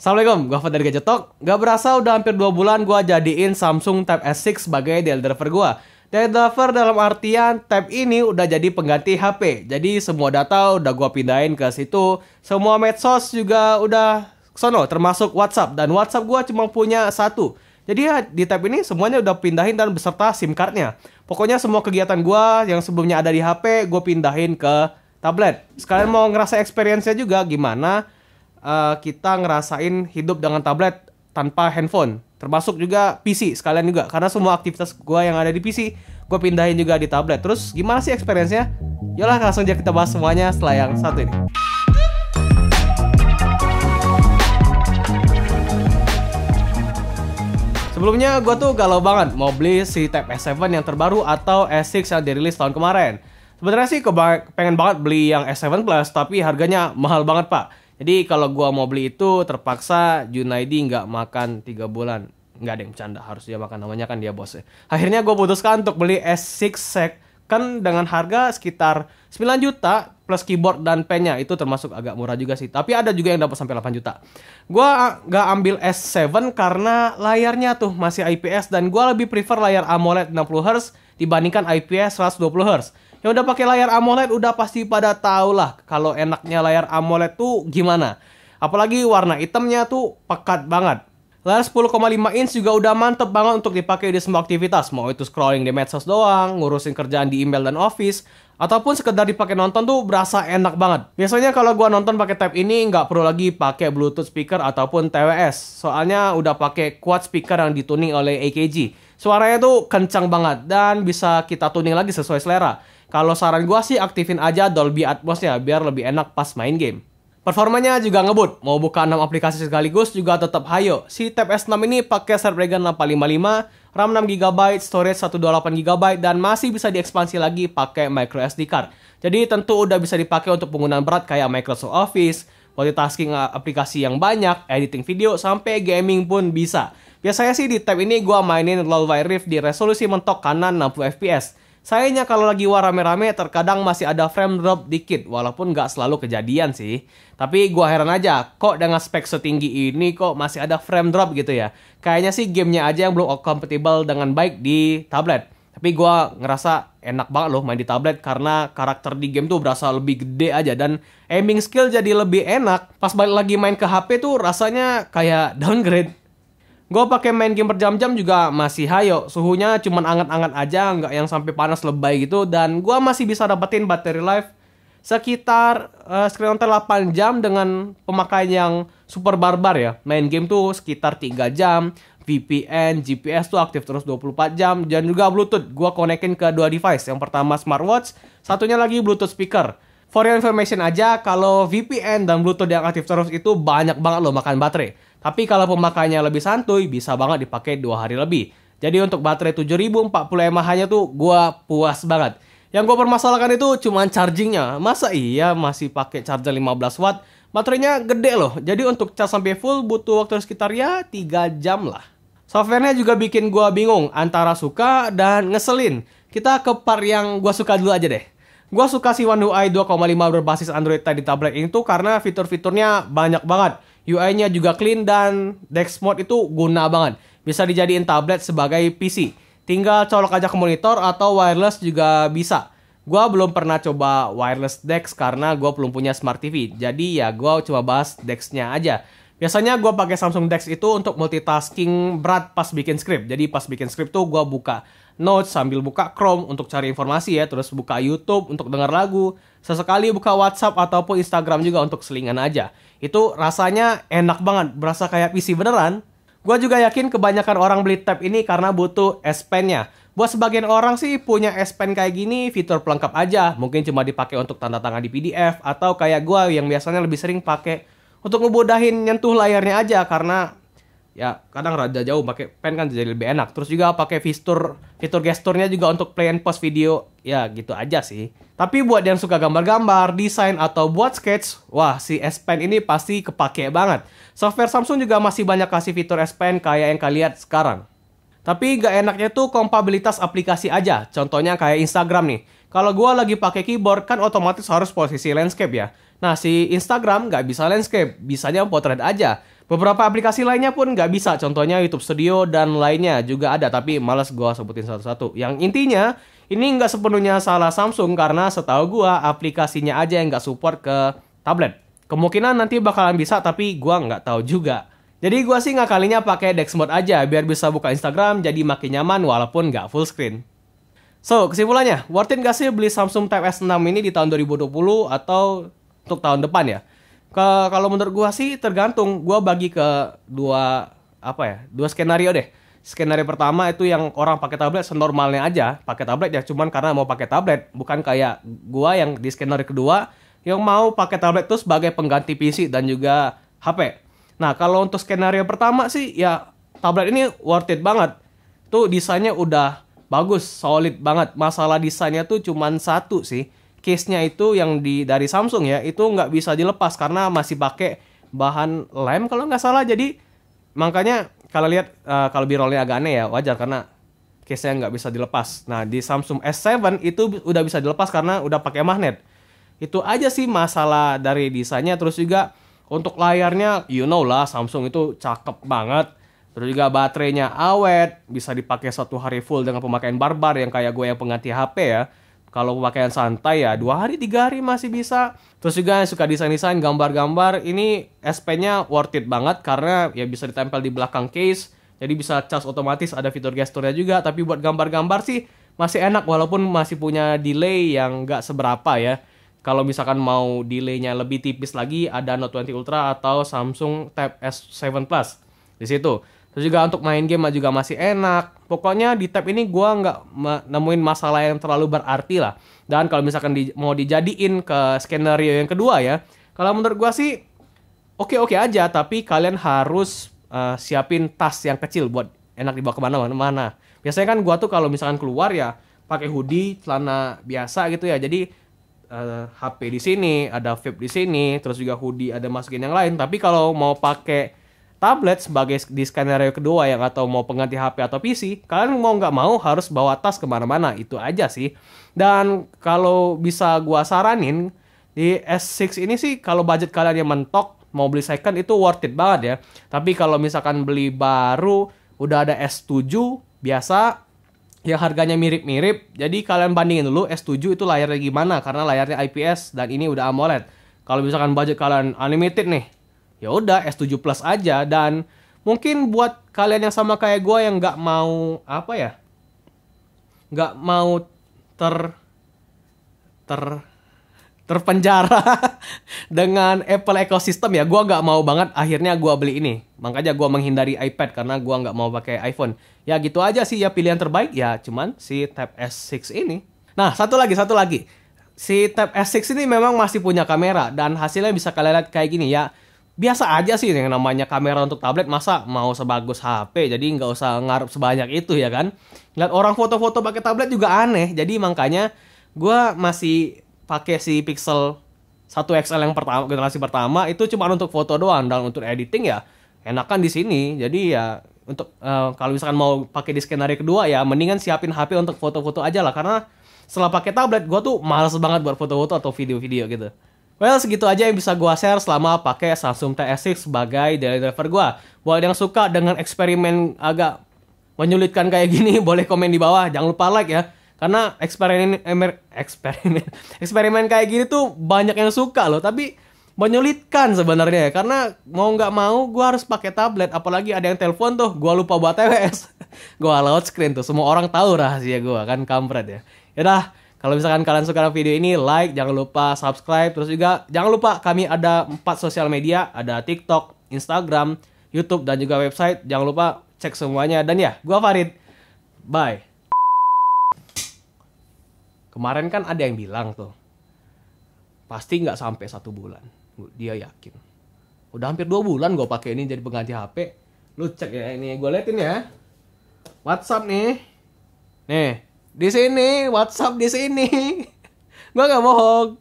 Assalamualaikum, gue Fadar dari Gadgetok. Gak berasa udah hampir 2 bulan gue jadiin Samsung Tab S6 sebagai daily driver gue. Daily driver dalam artian Tab ini udah jadi pengganti HP. Jadi semua data udah gue pindahin ke situ. Semua medsos juga udah sono, termasuk WhatsApp. Dan WhatsApp gue cuma punya satu. Jadi ya, di tab ini semuanya udah pindahin dan beserta SIM cardnya. Pokoknya semua kegiatan gue yang sebelumnya ada di HP, gue pindahin ke tablet. Sekalian mau ngerasa experience-nya juga gimana uh, kita ngerasain hidup dengan tablet tanpa handphone termasuk juga PC sekalian juga karena semua aktivitas gue yang ada di PC gue pindahin juga di tablet terus gimana sih experience-nya yolah langsung aja kita bahas semuanya setelah yang satu ini Sebelumnya gue tuh galau banget mau beli si Tab S7 yang terbaru atau S6 yang dirilis tahun kemarin. Sebenarnya sih pengen banget beli yang S7 Plus tapi harganya mahal banget pak. Jadi kalau gua mau beli itu terpaksa Junaidi nggak makan tiga bulan. Nggak ada yang bercanda, harus dia makan namanya kan dia bosnya. Akhirnya gua putuskan untuk beli S6 Sec kan dengan harga sekitar 9 juta plus keyboard dan pennya itu termasuk agak murah juga sih tapi ada juga yang dapat sampai 8 juta gua nggak ambil S7 karena layarnya tuh masih IPS dan gua lebih prefer layar AMOLED 60 Hz dibandingkan IPS 120 Hz yang udah pakai layar AMOLED udah pasti pada tau lah kalau enaknya layar AMOLED tuh gimana. Apalagi warna hitamnya tuh pekat banget. Layar 10,5 inch juga udah mantep banget untuk dipakai di semua aktivitas, mau itu scrolling di medsos doang, ngurusin kerjaan di email dan office, ataupun sekedar dipakai nonton tuh berasa enak banget. Biasanya kalau gua nonton pakai tab ini nggak perlu lagi pakai Bluetooth speaker ataupun TWS, soalnya udah pakai quad speaker yang dituning oleh AKG. Suaranya tuh kencang banget dan bisa kita tuning lagi sesuai selera. Kalau saran gua sih aktifin aja Dolby Atmos ya biar lebih enak pas main game. Performanya juga ngebut, mau buka 6 aplikasi sekaligus juga tetap hayo. Si Tab S6 ini pakai Snapdragon 855, RAM 6GB, storage 128GB, dan masih bisa diekspansi lagi pakai micro SD card. Jadi tentu udah bisa dipakai untuk penggunaan berat kayak Microsoft Office, multitasking aplikasi yang banyak, editing video, sampai gaming pun bisa. Biasanya sih di tab ini gue mainin LoL Rift di resolusi mentok kanan 60fps. Sayangnya kalau lagi war rame-rame terkadang masih ada frame drop dikit walaupun nggak selalu kejadian sih. Tapi gua heran aja kok dengan spek setinggi ini kok masih ada frame drop gitu ya. Kayaknya sih gamenya aja yang belum compatible dengan baik di tablet. Tapi gua ngerasa enak banget loh main di tablet karena karakter di game tuh berasa lebih gede aja dan aiming skill jadi lebih enak. Pas balik lagi main ke HP tuh rasanya kayak downgrade Gue pakai main game berjam-jam juga masih hayo. Suhunya cuman anget-anget aja, nggak yang sampai panas lebay gitu. Dan gue masih bisa dapetin battery life sekitar uh, screen time 8 jam dengan pemakaian yang super barbar ya. Main game tuh sekitar 3 jam, VPN, GPS tuh aktif terus 24 jam, dan juga Bluetooth. Gua konekin ke dua device. Yang pertama smartwatch, satunya lagi Bluetooth speaker. For your information aja, kalau VPN dan Bluetooth yang aktif terus itu banyak banget loh makan baterai. Tapi kalau pemakainya lebih santuy, bisa banget dipakai dua hari lebih. Jadi untuk baterai 7040 mAh-nya tuh gue puas banget. Yang gue permasalahkan itu cuman chargingnya. Masa iya masih pakai charger 15 watt? Baterainya gede loh, jadi untuk charge sampai full butuh waktu sekitar ya 3 jam lah. Softwarenya juga bikin gue bingung antara suka dan ngeselin. Kita ke part yang gue suka dulu aja deh. Gua suka si One UI 2.5 berbasis Android tadi tablet ini tuh karena fitur-fiturnya banyak banget. UI-nya juga clean dan Dex mode itu guna banget. Bisa dijadiin tablet sebagai PC. Tinggal colok aja ke monitor atau wireless juga bisa. Gua belum pernah coba wireless Dex karena gua belum punya smart TV. Jadi ya gua coba bahas Dex-nya aja. Biasanya gue pakai Samsung Dex itu untuk multitasking berat pas bikin script. Jadi pas bikin script tuh gue buka Notes sambil buka Chrome untuk cari informasi ya, terus buka YouTube untuk dengar lagu, sesekali buka WhatsApp ataupun Instagram juga untuk selingan aja. Itu rasanya enak banget, berasa kayak PC beneran. Gue juga yakin kebanyakan orang beli tab ini karena butuh S Pen-nya. Buat sebagian orang sih punya S Pen kayak gini fitur pelengkap aja, mungkin cuma dipakai untuk tanda tangan di PDF atau kayak gue yang biasanya lebih sering pakai untuk ngebodahin nyentuh layarnya aja karena ya kadang rada jauh pakai pen kan jadi lebih enak terus juga pakai fitur fitur gesturnya juga untuk play and pause video ya gitu aja sih tapi buat yang suka gambar-gambar desain atau buat sketch wah si S Pen ini pasti kepake banget software Samsung juga masih banyak kasih fitur S Pen kayak yang kalian lihat sekarang tapi gak enaknya tuh kompabilitas aplikasi aja contohnya kayak Instagram nih kalau gua lagi pakai keyboard kan otomatis harus posisi landscape ya Nah, si Instagram nggak bisa landscape, bisanya potret aja. Beberapa aplikasi lainnya pun nggak bisa, contohnya YouTube Studio dan lainnya juga ada, tapi males gue sebutin satu-satu. Yang intinya, ini nggak sepenuhnya salah Samsung karena setahu gue aplikasinya aja yang nggak support ke tablet. Kemungkinan nanti bakalan bisa, tapi gue nggak tahu juga. Jadi gue sih nggak kalinya pakai Dex Mode aja, biar bisa buka Instagram jadi makin nyaman walaupun nggak full screen. So, kesimpulannya, worth it gak sih beli Samsung Tab S6 ini di tahun 2020 atau untuk tahun depan ya. Ke kalau menurut gua sih tergantung. Gua bagi ke dua apa ya? Dua skenario deh. Skenario pertama itu yang orang pakai tablet senormalnya aja, pakai tablet ya cuman karena mau pakai tablet, bukan kayak gua yang di skenario kedua yang mau pakai tablet itu sebagai pengganti PC dan juga HP. Nah, kalau untuk skenario pertama sih ya tablet ini worth it banget. Tuh desainnya udah bagus, solid banget. Masalah desainnya tuh cuman satu sih case-nya itu yang di dari Samsung ya itu nggak bisa dilepas karena masih pakai bahan lem kalau nggak salah jadi makanya kalau lihat uh, kalau birolnya agak aneh ya wajar karena case-nya nggak bisa dilepas nah di Samsung S7 itu udah bisa dilepas karena udah pakai magnet itu aja sih masalah dari desainnya terus juga untuk layarnya you know lah Samsung itu cakep banget Terus juga baterainya awet, bisa dipakai satu hari full dengan pemakaian barbar yang kayak gue yang pengganti HP ya. Kalau pakaian santai ya dua hari tiga hari masih bisa. Terus juga yang suka desain-desain gambar-gambar. Ini SP-nya worth it banget karena ya bisa ditempel di belakang case. Jadi bisa charge otomatis ada fitur gesturnya juga. Tapi buat gambar-gambar sih masih enak walaupun masih punya delay yang nggak seberapa ya. Kalau misalkan mau delaynya lebih tipis lagi ada Note 20 Ultra atau Samsung Tab S7 Plus di situ terus juga untuk main game juga masih enak pokoknya di tab ini gue nggak nemuin masalah yang terlalu berarti lah dan kalau misalkan di, mau dijadiin ke skenario yang kedua ya kalau menurut gue sih oke oke -okay aja tapi kalian harus uh, siapin tas yang kecil buat enak dibawa kemana mana mana biasanya kan gue tuh kalau misalkan keluar ya pakai hoodie celana biasa gitu ya jadi uh, eh, HP di sini ada vape di sini terus juga hoodie ada masukin yang lain tapi kalau mau pakai tablet sebagai di skenario kedua yang atau mau pengganti HP atau PC, kalian mau nggak mau harus bawa tas kemana-mana, itu aja sih. Dan kalau bisa gua saranin, di S6 ini sih kalau budget kalian yang mentok, mau beli second itu worth it banget ya. Tapi kalau misalkan beli baru, udah ada S7, biasa, ya harganya mirip-mirip, jadi kalian bandingin dulu S7 itu layarnya gimana, karena layarnya IPS dan ini udah AMOLED. Kalau misalkan budget kalian unlimited nih, ya udah S7 Plus aja dan mungkin buat kalian yang sama kayak gue yang nggak mau apa ya nggak mau ter ter terpenjara dengan Apple ekosistem ya gue nggak mau banget akhirnya gue beli ini makanya gue menghindari iPad karena gue nggak mau pakai iPhone ya gitu aja sih ya pilihan terbaik ya cuman si Tab S6 ini nah satu lagi satu lagi si Tab S6 ini memang masih punya kamera dan hasilnya bisa kalian lihat kayak gini ya biasa aja sih yang namanya kamera untuk tablet masa mau sebagus HP jadi nggak usah ngarep sebanyak itu ya kan lihat orang foto-foto pakai tablet juga aneh jadi makanya gue masih pakai si Pixel 1 XL yang pertama generasi pertama itu cuma untuk foto doang dan untuk editing ya enakan di sini jadi ya untuk uh, kalau misalkan mau pakai di skenario kedua ya mendingan siapin HP untuk foto-foto aja lah karena setelah pakai tablet gue tuh males banget buat foto-foto atau video-video gitu Well, segitu aja yang bisa gua share selama pakai Samsung TS6 sebagai daily driver gua. Buat yang suka dengan eksperimen agak menyulitkan kayak gini, boleh komen di bawah. Jangan lupa like ya. Karena eksperimen eksperimen eksperimen kayak gini tuh banyak yang suka loh, tapi menyulitkan sebenarnya ya, karena mau nggak mau gua harus pakai tablet apalagi ada yang telepon tuh gua lupa buat TWS Gua load screen tuh semua orang tahu rahasia gua kan kampret ya yaudah kalau misalkan kalian suka video ini, like, jangan lupa subscribe. Terus juga jangan lupa kami ada empat sosial media, ada TikTok, Instagram, YouTube, dan juga website. Jangan lupa cek semuanya. Dan ya, gua Farid. Bye. Kemarin kan ada yang bilang tuh, pasti nggak sampai satu bulan. Dia yakin. Udah hampir dua bulan gue pakai ini jadi pengganti HP. Lu cek ya ini, gue liatin ya. WhatsApp nih. Nih, di sini WhatsApp di sini gue gak bohong